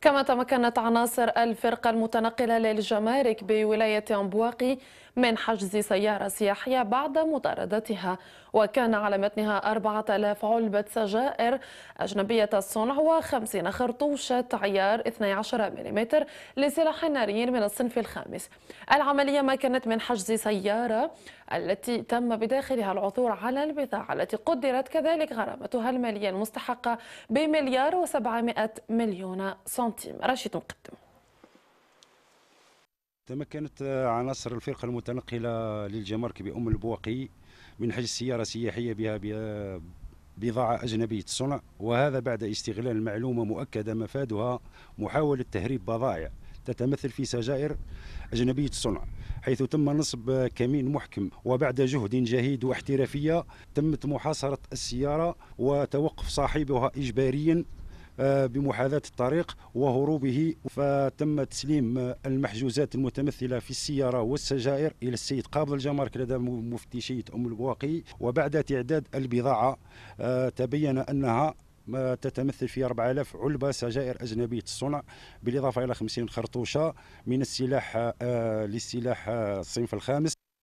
كما تمكنت عناصر الفرقة المتنقلة للجمارك بولاية أمبواقي من حجز سيارة سياحية بعد مطاردتها وكان على متنها 4000 علبة سجائر أجنبية الصنع و50 خرطوشة عيار 12 ملم لسلاح ناري من الصنف الخامس العملية ما كانت من حجز سيارة التي تم بداخلها العثور على البضاعة التي قدرت كذلك غرامتها المالية المستحقة بمليار و700 مليون صنف سنتيم رشيد مقدم تمكنت عناصر الفرقة المتنقلة للجمارك بأم البواقي من حجز سيارة سياحية بها بضاعة أجنبية الصنع وهذا بعد استغلال المعلومه مؤكدة مفادها محاولة تهريب بضائع تتمثل في سجائر أجنبية الصنع حيث تم نصب كمين محكم وبعد جهد جهيد واحترافية تمت محاصرة السيارة وتوقف صاحبها إجباريا آه، بمحاذاة الطريق وهروبه فتم تسليم المحجوزات المتمثلة في السيارة والسجائر إلى السيد قابض الجمارك لدى مفتشية أم البواقي وبعد تعداد البضاعة آه، تبين أنها آه، تتمثل في 4000 علبة سجائر أجنبية الصنع بالإضافة إلى 50 خرطوشة من السلاح للسلاح الصنف الخامس